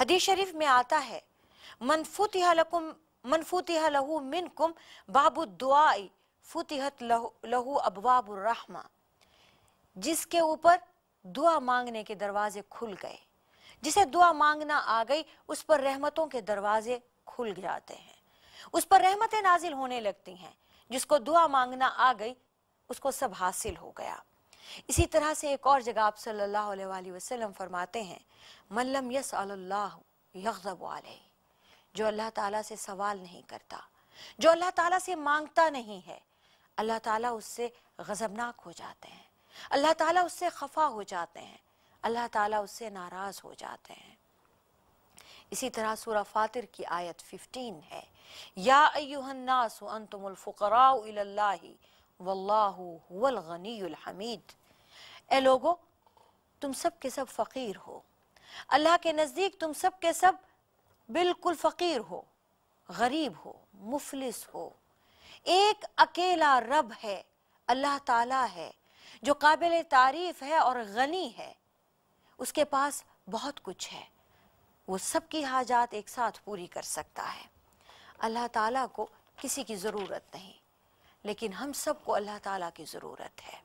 हदीस शरीफ में आता है मनफूतिहा लहू मिन कुम दुआई लहू, जिसके ऊपर दुआ मांगने के दरवाजे खुल गए जिसे दुआ मांगना आ गई उस पर रहमतों के दरवाजे खुल जाते हैं उस पर रहमतें नाजिल होने लगती हैं जिसको दुआ मांगना आ गई उसको सब हासिल हो गया इसी तरह से एक और जगह आप सल्लल्लाहु अलैहि वसल्लम फरमाते हैं मल्लम यस अल्लाह यकब जो अल्लाह ताला से सवाल नहीं करता जो अल्लाह ताला से मांगता नहीं है अल्लाह ताला उससे गज़बनाक हो जाते हैं अल्लाह ताला उससे खफा हो जाते हैं अल्लाह ताला उससे नाराज़ हो जाते हैं इसी तरह सूर फातिर की आयत 15 है या अयुहन्नास अंतमुल फुकरा वल्लाहु हुवल हमीद ए लोगो तुम सब के सब फ़कीर हो अल्लाह के नज़दीक तुम सब के सब बिल्कुल फ़कीर हो गरीब हो मुफलिस हो एक अकेला रब है अल्लाह ताला है जो काबिल तारीफ़ है और गनी है उसके पास बहुत कुछ है वो सबकी हाजात एक साथ पूरी कर सकता है अल्लाह ताला को किसी की ज़रूरत नहीं लेकिन हम सबको अल्लाह ताला की ज़रूरत है